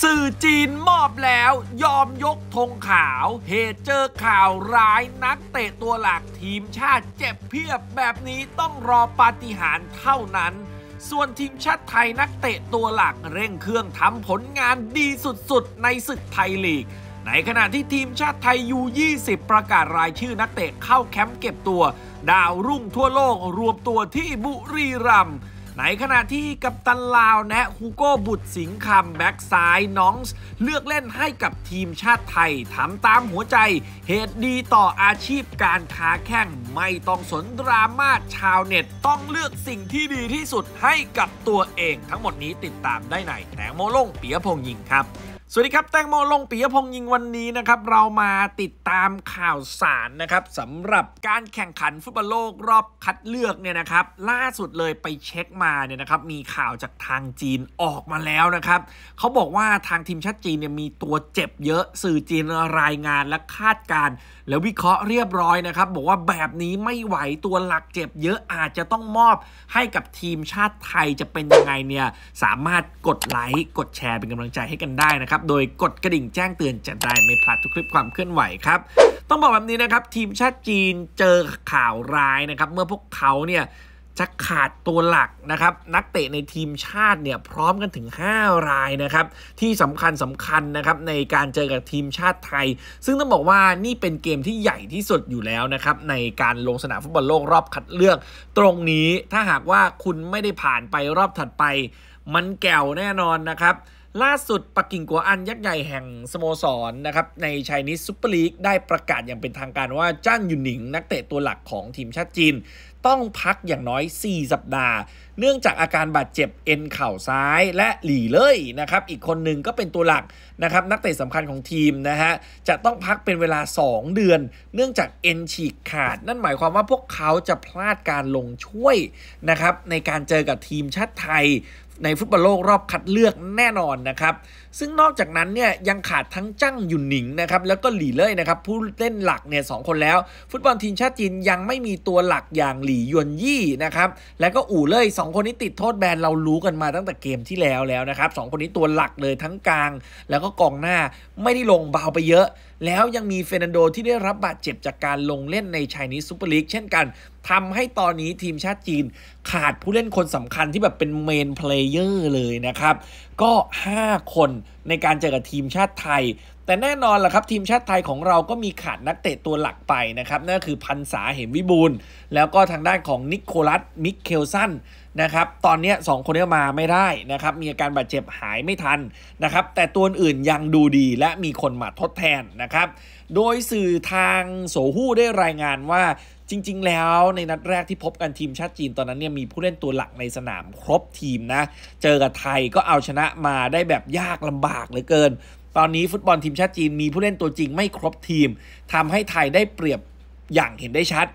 สื่อจีนมอบแล้ว ยอมยกธงขาว เหตุเจอข่าวร้ายนักเตะตัวหลักทีมชาติเจ็บเพียบ แบบนี้ต้องรอปาฏิหาริย์เท่านั้น ส่วนทีมชาติไทยนักเตะตัวหลักเร่งเครื่องทำผลงานดีสุดๆ ในศึกไทยลีก ในขณะที่ทีมชาติไทยยู20ประกาศรายชื่อนักเตะเข้าแคมป์เก็บตัว ดาวรุ่งทั่วโลก รวมตัวที่บุรีรัมย์ในขณะที่กัปตันลาวแนะฮูโก้บุตรสิงคำแบ็กซ้ายน้องเลือกเล่นให้กับทีมชาติไทยทำตามหัวใจ เหตุดีต่ออาชีพการค้าแข่ง ไม่ต้องสนดราม่าชาวเน็ต ต้องเลือกสิ่งที่ดีที่สุดให้กับตัวเองทั้งหมดนี้ติดตามได้ในแตงโมลงเปียพงยิงครับสวัสดีครับ แตงโมลงปียพงษ์ยิงวันนี้นะครับ เรามาติดตามข่าวสารนะครับสำหรับการแข่งขันฟุตบอลโลกรอบคัดเลือกเนี่ยนะครับล่าสุดเลยไปเช็คมาเนี่ยนะครับมีข่าวจากทางจีนออกมาแล้วนะครับเขาบอกว่าทางทีมชาติจีนเนี่ยมีตัวเจ็บเยอะสื่อจีนรายงานและคาดการ แล้ววิเคราะห์เรียบร้อยนะครับบอกว่าแบบนี้ไม่ไหวตัวหลักเจ็บเยอะอาจจะต้องมอบให้กับทีมชาติไทยจะเป็นยังไงเนี่ยสามารถกดไลค์กดแชร์เป็นกำลังใจให้กันได้นะครับับโดยกดกระดิ่งแจ้งเตือนจะได้ไม่พลาดทุกคลิปความเคลื่อนไหว ครับ ต้องบอกแบบนี้นะครับ ทีมชาติจีนเจอข่าวร้ายนะครับ เมื่อพวกเขาเนี่ยจะขาดตัวหลักนะครับ นักเตะในทีมชาติเนี่ยพร้อมกันถึง 5 รายนะครับ ที่สำคัญสำคัญนะครับ ในการเจอกับทีมชาติไทย ซึ่งต้องบอกว่านี่เป็นเกมที่ใหญ่ที่สุดอยู่แล้วนะครับ ในการลงสนามฟุตบอลโลกรอบคัดเลือก ตรงนี้ถ้าหากว่าคุณไม่ได้ผ่านไปรอบถัดไป มันแก่วแน่นอนนะครับล่าสุดปักกิ่งกัวอันยักษ์ใหญ่แห่งสโมสรนนะครับ ในไชนีสซูเปอร์ลีกได้ประกาศอย่างเป็นทางการว่าจ้าหยุนหนิง นักเตะตัวหลักของทีมชาติจีน ต้องพักอย่างน้อย 4 สัปดาห์เนื่องจากอาการบาดเจ็บเอ็นเข่าซ้ายและหลีเลยนะครับ อีกคนหนึ่งก็เป็นตัวหลักนะครับ นักเตะสำคัญของทีมนะฮะ จะต้องพักเป็นเวลา 2 เดือน เนื่องจากเอ็นฉีกขาดนั่นหมายความว่าพวกเขาจะพลาดการลงช่วยนะครับในการเจอกับทีมชาติไทยในฟุตบอลโลกรอบคัดเลือกแน่นอนนะครับซึ่งนอกจากนั้นเนี่ยยังขาดทั้งจั้งหยุนหนิงนะครับแล้วก็หลี่เล่ยนะครับผู้เล่นหลักเนี่ยสคนแล้ว ฟุตบอลทีมชาติจีนยังไม่มีตัวหลักอย่างหลี่ยวนยี่นะครับแล้วก็อู่เล่ย2 คนนี้ติดโทษแบนเรารู้กันมาตั้งแต่เกมที่แล้วแล้วนะครับสคนนี้ตัวหลักเลยทั้งกลางแล้วก็กองหน้าไม่ได้ลงเบาไปเยอะ แล้วยังมีเฟรนันโดที่ได้รับบาดเจ็บจากการลงเล่นในชายนิสซูเปอร์ลีกเช่นกันทำให้ตอนนี้ทีมชาติจีนขาดผู้เล่นคนสำคัญที่แบบเป็นเมนเพลเยอร์เลยนะครับก็ 5 คนในการเจอกับทีมชาติไทย แต่แน่นอนล่ะครับทีมชาติไทยของเราก็มีขาดนักเตะตัวหลักไปนะครับนั่นคือพันษาเหมวิบูลแล้วก็ทางด้านของนิโคลัส มิเคลสันนะครับตอนนี้สองคนนี้มาไม่ได้นะครับมีอาการบาดเจ็บหายไม่ทันนะครับแต่ตัวอื่นยังดูดีและมีคนมาทดแทนนะครับโดยสื่อทางโสหู้ได้รายงานว่าจริง ๆ แล้วในนัดแรกที่พบกันทีมชาติจีนตอนนั้นเนี่ยมีผู้เล่นตัวหลักในสนามครบทีมนะเจอกับไทยก็เอาชนะมาได้แบบยากลำบากเหลือเกิน ตอนนี้ฟุตบอลทีมชาติจีนมีผู้เล่นตัวจริงไม่ครบทีม ทำให้ไทยได้เปรียบอย่างเห็นได้ชัด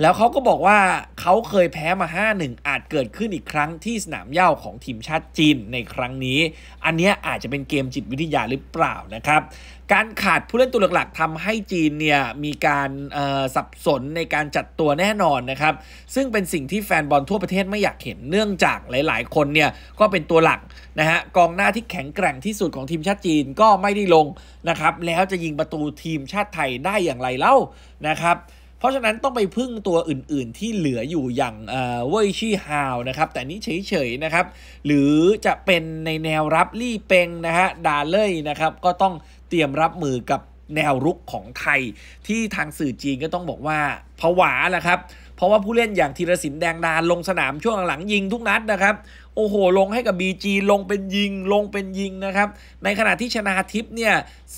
แล้วเขาก็บอกว่าเขาเคยแพ้มา 5-1 อาจเกิดขึ้นอีกครั้งที่สนามเย่าของทีมชาติจีนในครั้งนี้ อันนี้อาจจะเป็นเกมจิตวิทยาหรือเปล่านะครับ การขาดผู้เล่นตัวหลักๆทำให้จีนเนี่ยมีการสับสนในการจัดตัวแน่นอนนะครับ ซึ่งเป็นสิ่งที่แฟนบอลทั่วประเทศไม่อยากเห็น เนื่องจากหลาย ๆ คนเนี่ยก็เป็นตัวหลักนะฮะ กองหน้าที่แข็งแกร่งที่สุดของทีมชาติจีนก็ไม่ได้ลงนะครับ แล้วจะยิงประตูทีมชาติไทยได้อย่างไรเล่านะครับเพราะฉะนั้นต้องไปพึ่งตัวอื่นๆที่เหลืออยู่อย่างเอ่ยชี่ฮาวนะครับแต่นี้เฉยๆนะครับ หรือจะเป็นในแนวรับลี่เปงนะฮะดาเล่ยนะครับ ก็ต้องเตรียมรับมือกับแนวรุกของไทย ที่ทางสื่อจีนก็ต้องบอกว่าผวาแหละครับ เพราะว่าผู้เล่นอย่างธีรศินแดงดาลงสนามช่วงหลังยิงทุกนัดนะครับโอ้โห ลงให้กับ BG ลงเป็นยิง ลงเป็นยิงนะครับ ในขณะที่ชนาทิพย์เนี่ย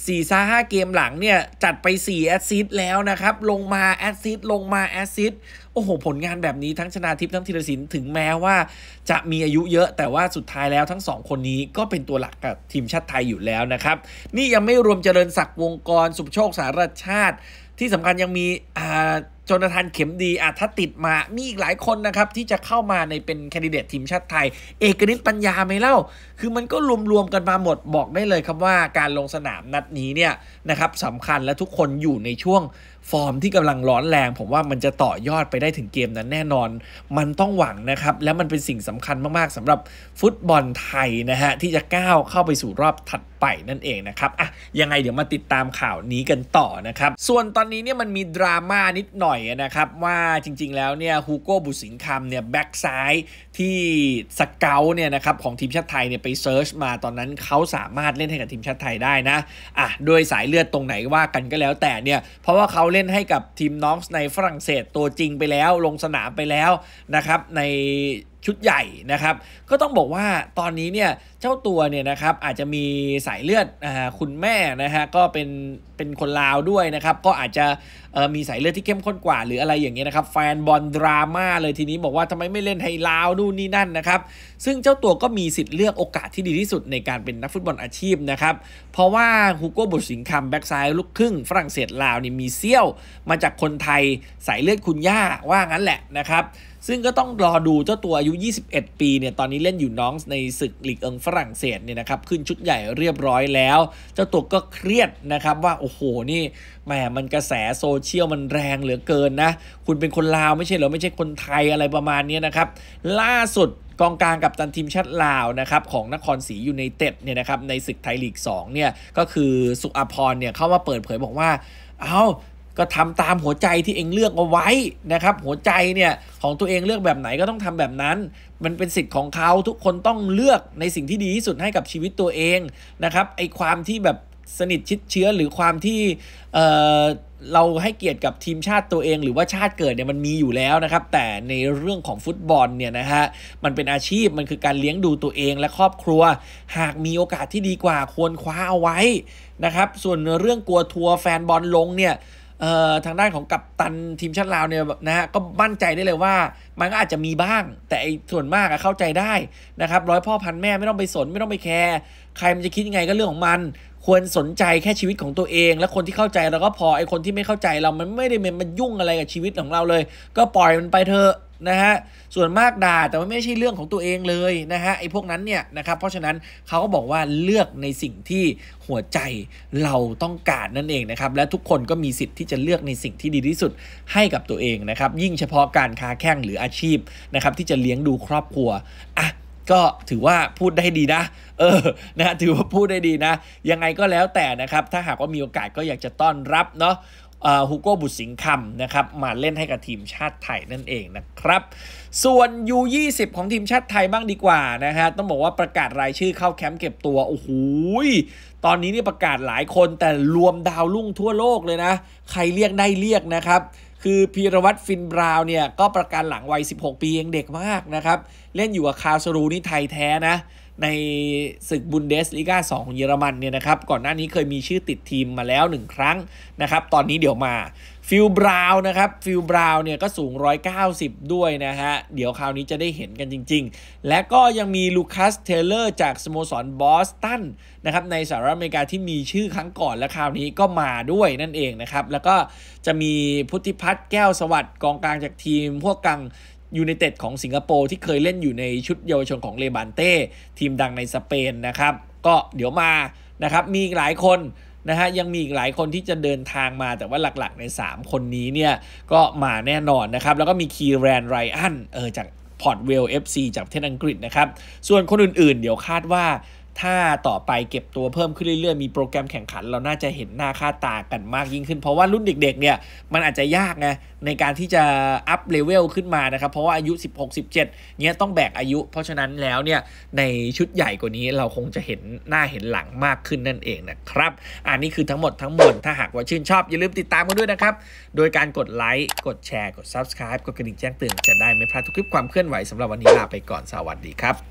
สี่ซาห้าเกมหลังเนี่ยจัดไป4แอซซิสแล้วนะครับ ลงมาแอซซิสลงมาแอซซิสโอ้โห ผลงานแบบนี้ทั้งชนาทิพย์ทั้งธีรศิลป์ ถึงแม้ว่า จะมีอายุเยอะแต่ว่าสุดท้ายแล้วทั้งสองคนนี้ก็เป็นตัวหลักกับทีมชาติไทยอยู่แล้วนะครับ นี่ยังไม่รวมเจริญศักดิ์วงกร สุขโชคสารชาติที่สำคัญยังมีจนทานเข็มดีอ่ะถ้าติดมา มีอีกหลายคนนะครับ ที่จะเข้ามาในเป็นแคนดิเดตทีมชาติไทย เอกนิตปัญญาไม่เล่า คือมันก็รวมๆกันมาหมดบอกได้เลยครับว่าการลงสนามนัดนี้เนี่ยนะครับสำคัญและทุกคนอยู่ในช่วงฟอร์ม ที่กำลังร้อนแรงผมว่ามันจะต่อยอดไปได้ถึงเกมนั้นแน่นอน มันต้องหวังนะครับ และมันเป็นสิ่งสำคัญมากๆสำหรับฟุตบอลไทยนะฮะ ที่จะก้าวเข้าไปสู่รอบถัดไปนั่นเองนะครับอ่ะยังไงเดี๋ยวมาติดตามข่าวนี้กันต่อนะครับ ส่วนตอนนี้เนี่ยมันมีดราม่านิดหน่อยนะครับ ว่าจริงๆ แล้วเนี่ยฮูโก้บุสิงคำเนี่ยแบ็กซ้ายที่สเกลเนี่ยนะครับของทีมชาติไทยเนี่ยไปเซิร์ชมาตอนนั้นเขาสามารถเล่นให้กับทีมชาติไทยได้นะอ่ะโดยสายเลือดตรงไหนว่ากันก็แล้วแต่เนี่ยเพราะว่าเขาเล่นให้กับทีมน้องในฝรั่งเศสตัวจริงไปแล้วลงสนามไปแล้วนะครับในชุดใหญ่นะครับก็ต้องบอกว่าตอนนี้เนี่ยเจ้าตัวเนี่ยนะครับอาจจะมีสายเลือดคุณแม่นะฮะก็เป็นเป็นคนลาวด้วยนะครับก็อาจจะมีสายเลือดที่เข้มข้นกว่าหรืออะไรอย่างเงี้ยนะครับแฟนบอลดราม่าเลยทีนี้บอกว่าทำไมไม่เล่นไทยลาวนู่นนี่นั่นนะครับซึ่งเจ้าตัวก็มีสิทธิ์เลือกโอกาสที่ดีที่สุดในการเป็นนักฟุตบอลอาชีพนะครับเพราะว่าฮูโก้บุตรสิงคำแบ็กซ้ายลูกครึ่งฝรั่งเศสลาวนี่มีเซี่ยวมาจากคนไทยสายเลือดคุณย่าว่างั้นแหละนะครับซึ่ง ก็ต้องรอดูเจ้าตัวอายุ 21 ปีเนี่ย ตอนนี้เล่นอยู่น้องในศึกลีกเอิงฝรั่งเศสเนี่ยนะครับ ขึ้นชุดใหญ่เรียบร้อยแล้ว เจ้าตัวก็เครียดนะครับ ว่าโอ้โหนี่แหมมันกระแสโซเชียลมันแรงเหลือเกินนะ คุณเป็นคนลาวไม่ใช่หรอไม่ใช่คนไทยอะไรประมาณนี้นะครับ ล่าสุดกองกลางกับตันทีมชาติลาวนะครับของนครศรียูไนเต็ดเนี่ยนะครับในศึกไทยลีก 2 เนี่ยก็คือสุอภรเนี่ยเข้ามาเปิดเผยบอกว่าเอา้าก็ทำตามหัวใจที่เองเลือกเอาไว้นะครับ หัวใจเนี่ยของตัวเองเลือกแบบไหนก็ต้องทำแบบนั้น มันเป็นสิทธิ์ของเขาทุกคนต้องเลือกในสิ่งที่ดีที่สุดให้กับชีวิตตัวเองนะครับไอความที่แบบสนิทชิดเชื้อหรือความที่เเราให้เกียรติกับทีมชาติตัวเองหรือว่าชาติเกิดเนี่ยมันมีอยู่แล้วนะครับ แต่ในเรื่องของฟุตบอลเนี่ยนะฮะมันเป็นอาชีพมันคือการเลี้ยงดูตัวเองและครอบครัว หากมีโอกาสที่ดีกว่าควรคว้าเอาไว้นะครับส่วนเรื่องกลัวทัวร์แฟนบอลลงเนี่ยทางด้านของกัปตันทีมชาติลาวเนี่ยนะฮะก็มั่นใจได้เลยว่ามันก็อาจจะมีบ้างแต่ส่วนมากเข้าใจได้นะครับร้อยพ่อพันแม่ไม่ต้องไปสนไม่ต้องไปแคร์ใครมันจะคิดยังไงก็เรื่องของมันควรสนใจแค่ชีวิตของตัวเอง และคนที่เข้าใจเราก็พอไอคนที่ไม่เข้าใจเรามันไม่ได้มันยุ่งอะไรกับชีวิตของเราเลยก็ปล่อยมันไปเถอะนะฮะส่วนมากด่า แต่ว่าไม่ใช่เรื่องของตัวเองเลยนะฮะไอ้พวกนั้นเนี่ยนะครับเพราะฉะนั้นเขาก็บอกว่าเลือกในสิ่งที่หัวใจเราต้องการนั่นเองนะครับและทุกคนก็มีสิทธิ์ที่จะเลือกในสิ่งที่ดีที่สุดให้กับตัวเองนะครับยิ่งเฉพาะการค้าแข้งหรืออาชีพนะครับที่จะเลี้ยงดูครอบครัวอ่ะก็ถือว่าพูดได้ดีนะ เออนะถือว่าพูดได้ดีนะ ยังไงก็แล้วแต่นะครับถ้าหากว่ามีโอกาสก็อยากจะต้อนรับเนาะฮูโก้บุตรสิงคำนะครับมาเล่นให้กับทีมชาติไทยนั่นเองนะครับ ส่วน U20 ของทีมชาติไทยบ้างดีกว่านะฮะต้องบอกว่าประกาศรายชื่อเข้าแคมป์เก็บตัวโอ้โหตอนนี้นี่ประกาศหลายคนแต่รวมดาวรุ่งทั่วโลกเลยนะ ใครเรียกได้เรียกนะครับ คือพีรวัตรฟินบราวเนี่ย ก็ประกาศหลังวัย16 ปียังเด็กมากนะครับ เล่นอยู่กับคาสรูนี่ไทยแท้นะในศึกบุนเดสลีกา2ของเยอรมันเนี่ย นะครับ ก่อนหน้านี้เคยมีชื่อติดทีมมาแล้ว 1 ครั้ง นะครับ ตอนนี้เดี๋ยวมา ฟิล บราวนะครับ ฟิล บราวเนี่ย ก็ สูง 190 ด้วย นะฮะ เดี๋ยวคราวนี้จะได้เห็นกันจริง ๆ และก็ยังมีลูคัส เทเลอร์ จาก สโมสร บอสตันนะครับในสหรัฐอเมริกาที่มีชื่อครั้งก่อนและคราวนี้ก็มาด้วยนั่นเองนะครับแล้วก็จะมีพุทธิพัฒน์แก้วสวัสดิ์กองกลางจากทีมพวกกังยูไนเต็ดของสิงคโปร์ที่เคยเล่นอยู่ในชุดเยาวชนของเลบานเต้ทีมดังในสเปนนะครับ ก็เดี๋ยวมานะครับมีหลายคนนะฮะยังมีอีกหลายคนที่จะเดินทางมาแต่ว่าหลักๆ ใน 3 คนนี้เนี่ย ก็มาแน่นอนนะครับแล้วก็มีคีแรนไรอันเออจากพอร์ตเวลเอฟซีจากประเทศอังกฤษนะครับ ส่วนคนอื่นๆ เดี๋ยวคาดว่าถ้าต่อไปเก็บตัวเพิ่มขึ้นเรื่อยๆ มีโปรแกรมแข่งขัน เราน่าจะเห็นหน้าค่าตากันมากยิ่งขึ้นเพราะว่ารุ่นเด็กๆเนี่ยมันอาจจะยากไงในการที่จะอัพเลเวลขึ้นมานะครับ เพราะว่าอายุ 16 17เนี่ยต้องแบกอายุเพราะฉะนั้นแล้วเนี่ยในชุดใหญ่กว่านี้เราคงจะเห็นหน้าเห็นหลังมากขึ้นนั่นเองนะครับอันนี้คือทั้งหมดทั้งมวลถ้าหากว่าชื่นชอบอย่าลืมติดตามกันด้วยนะครับโดยการกดไลค์กดแชร์กด Subscribe กดกระดิ่งแจ้งเตือนจะได้ไม่พลาดทุกคลิปความเคลื่อนไหวสำหรับวันนี้ลาไปก่อนสวัสดีครับ